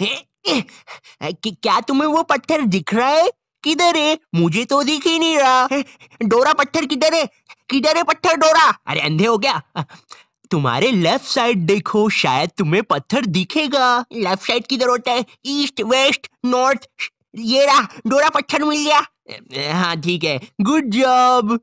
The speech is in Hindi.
कि क्या तुम्हें वो पत्थर दिख रहा है किधर है मुझे तो दिख ही नहीं रहा डोरा पत्थर किधर है किधर है पत्थर डोरा अरे अंधे हो गया तुम्हारे लेफ्ट साइड देखो शायद तुम्हें पत्थर दिखेगा लेफ्ट साइड किधर होता है ईस्ट वेस्ट नॉर्थ ये रहा डोरा पत्थर मिल गया हाँ ठीक है गुड जॉब